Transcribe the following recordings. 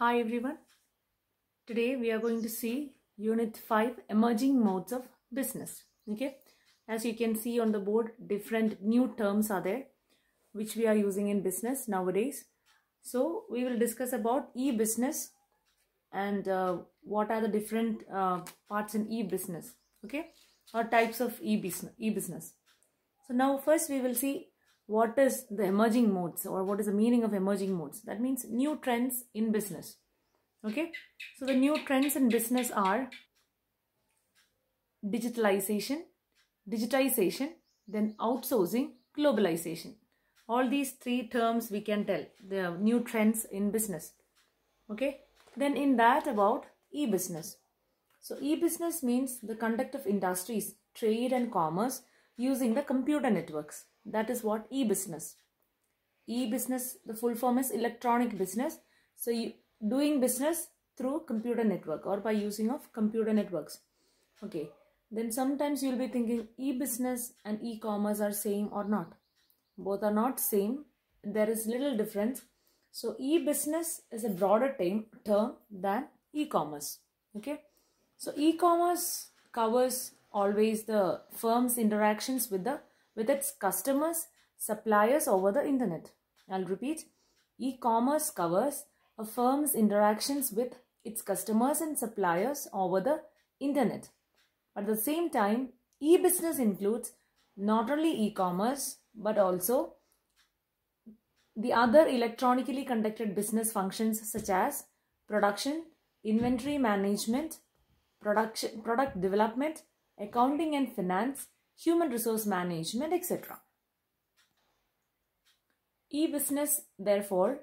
Hi everyone. Today we are going to see Unit 5 Emerging Modes of Business. Okay. As you can see on the board different new terms are there which we are using in business nowadays. So we will discuss about e-business and uh, what are the different uh, parts in e-business. Okay. Or types of e-business. E -business. So now first we will see what is the emerging modes or what is the meaning of emerging modes that means new trends in business okay so the new trends in business are digitalization digitization then outsourcing globalization all these three terms we can tell the new trends in business okay then in that about e-business so e-business means the conduct of industries trade and commerce using the computer networks that is what e-business. E-business, the full form is electronic business. So you doing business through computer network or by using of computer networks. Okay. Then sometimes you'll be thinking e-business and e-commerce are same or not. Both are not same. There is little difference. So e-business is a broader term, term than e-commerce. Okay. So e-commerce covers always the firm's interactions with the with its customers, suppliers over the internet. I'll repeat, e-commerce covers a firm's interactions with its customers and suppliers over the internet. At the same time, e-business includes not only e-commerce but also the other electronically conducted business functions such as production, inventory management, production, product development, accounting and finance, human resource management, etc. E-business, therefore,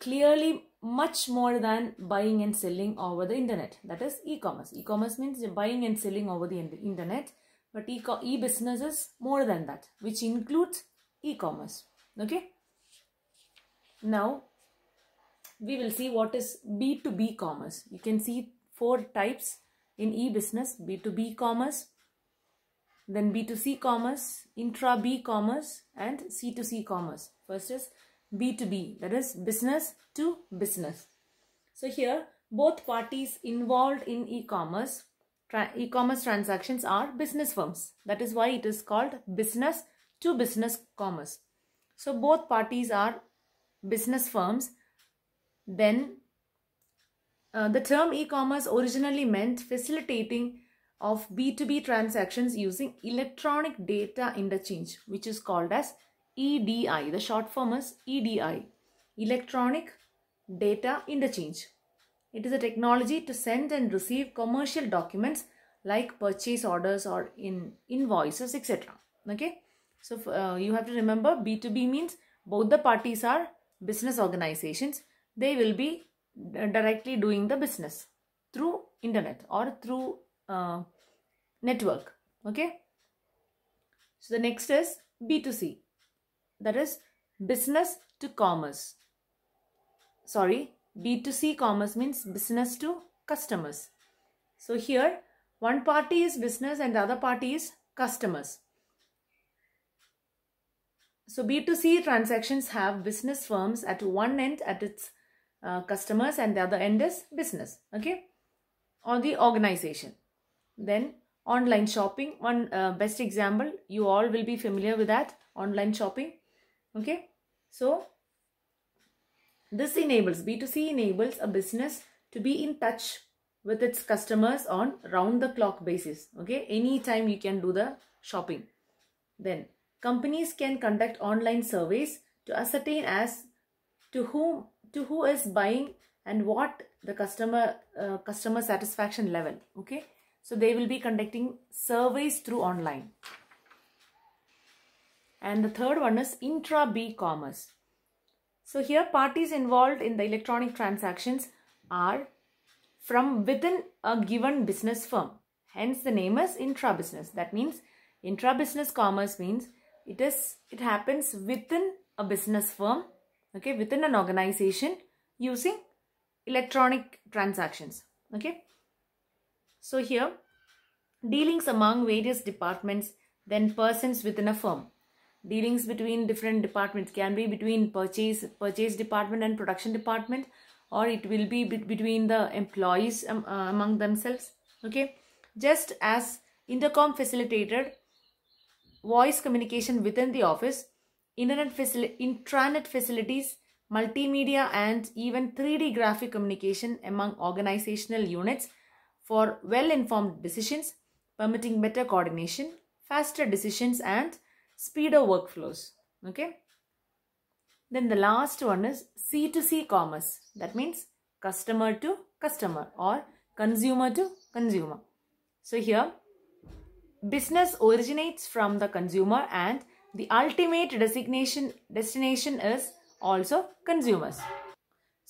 clearly much more than buying and selling over the internet. That is e-commerce. E-commerce means buying and selling over the internet. But e-business e is more than that, which includes e-commerce. Okay. Now, we will see what is B2B commerce. You can see four types in e-business. B2B commerce, then B2C commerce, intra-B commerce and C2C commerce. First is B2B that is business to business. So here both parties involved in e-commerce e-commerce transactions are business firms. That is why it is called business to business commerce. So both parties are business firms. Then uh, the term e-commerce originally meant facilitating of B2B transactions using electronic data interchange, which is called as EDI. The short form is EDI, Electronic Data Interchange. It is a technology to send and receive commercial documents like purchase orders or in invoices, etc. Okay, so uh, you have to remember B2B means both the parties are business organizations. They will be uh, directly doing the business through internet or through uh, network okay so the next is b2c that is business to commerce sorry b2c commerce means business to customers so here one party is business and the other party is customers so b2c transactions have business firms at one end at its uh, customers and the other end is business okay or the organization then online shopping, one uh, best example, you all will be familiar with that, online shopping. Okay, so this enables, B2C enables a business to be in touch with its customers on round the clock basis. Okay, anytime you can do the shopping. Then companies can conduct online surveys to ascertain as to whom to who is buying and what the customer uh, customer satisfaction level okay so they will be conducting surveys through online. And the third one is intra-B commerce. So here parties involved in the electronic transactions are from within a given business firm. Hence the name is intra-business. That means intra-business commerce means it is it happens within a business firm, okay, within an organization using electronic transactions, okay. So here, dealings among various departments, then persons within a firm. Dealings between different departments can be between purchase, purchase department and production department or it will be between the employees um, uh, among themselves. Okay. Just as intercom facilitated voice communication within the office, internet facil intranet facilities, multimedia and even 3D graphic communication among organizational units for well-informed decisions, permitting better coordination, faster decisions and speeder workflows. Okay. Then the last one is C2C commerce. That means customer to customer or consumer to consumer. So here business originates from the consumer and the ultimate designation destination is also consumers.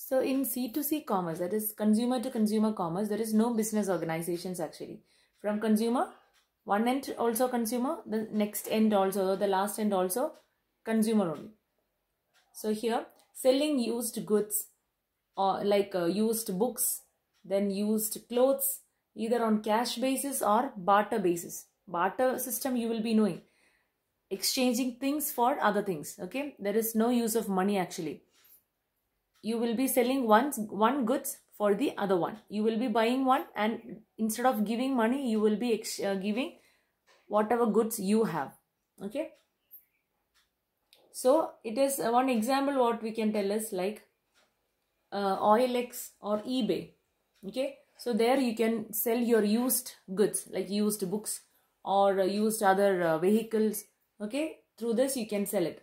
So in C2C commerce, that is consumer to consumer commerce, there is no business organizations actually. From consumer, one end also consumer, the next end also, the last end also consumer only. So here, selling used goods or like uh, used books, then used clothes, either on cash basis or barter basis. Barter system you will be knowing. Exchanging things for other things, okay? There is no use of money actually you will be selling one, one goods for the other one. You will be buying one and instead of giving money, you will be uh, giving whatever goods you have. Okay. So it is uh, one example what we can tell is like uh, OLX or eBay. Okay. So there you can sell your used goods like used books or uh, used other uh, vehicles. Okay. Through this you can sell it.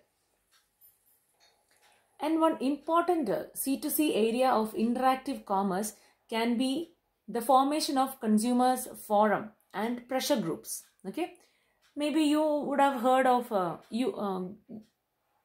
And one important C2C uh, area of interactive commerce can be the formation of consumers forum and pressure groups. Okay, maybe you would have heard of uh, you um,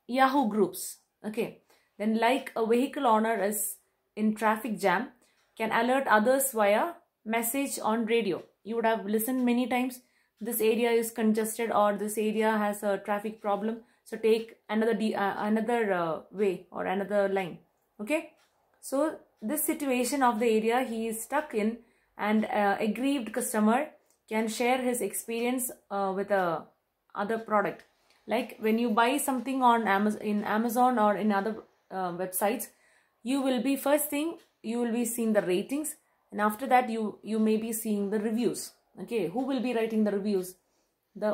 Yahoo groups. Okay, then like a vehicle owner is in traffic jam, can alert others via message on radio. You would have listened many times. This area is congested or this area has a traffic problem so take another d uh, another uh, way or another line okay so this situation of the area he is stuck in and uh, aggrieved customer can share his experience uh, with a other product like when you buy something on amazon in amazon or in other uh, websites you will be first thing you will be seeing the ratings and after that you you may be seeing the reviews okay who will be writing the reviews the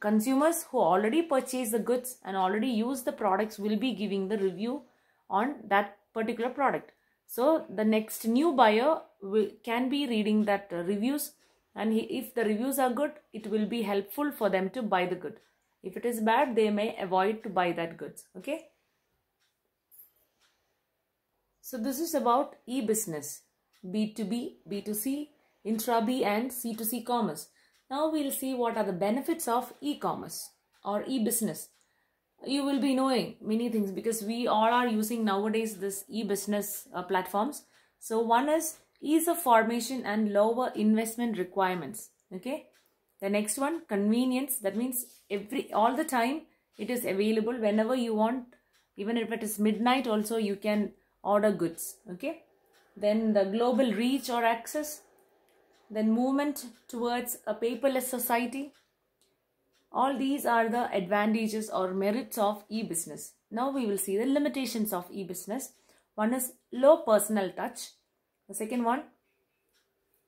consumers who already purchase the goods and already use the products will be giving the review on that particular product. So the next new buyer will, can be reading that uh, reviews and he, if the reviews are good, it will be helpful for them to buy the good. If it is bad, they may avoid to buy that goods. Okay. So this is about e-business, B2B, B2C, intra-B and C2C commerce. Now we'll see what are the benefits of e-commerce or e-business. You will be knowing many things because we all are using nowadays this e-business uh, platforms. So one is ease of formation and lower investment requirements. Okay. The next one, convenience. That means every all the time it is available whenever you want. Even if it is midnight also you can order goods. Okay. Then the global reach or access then movement towards a paperless society. All these are the advantages or merits of e-business. Now we will see the limitations of e-business. One is low personal touch. The second one,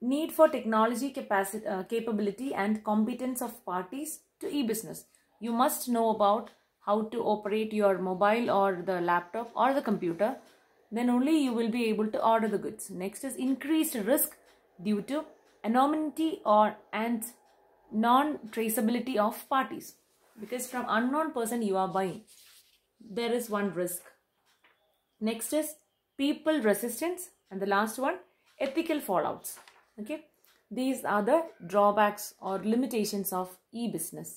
need for technology capacity, uh, capability and competence of parties to e-business. You must know about how to operate your mobile or the laptop or the computer. Then only you will be able to order the goods. Next is increased risk due to anonymity or and non-traceability of parties because from unknown person you are buying there is one risk next is people resistance and the last one ethical fallouts okay these are the drawbacks or limitations of e-business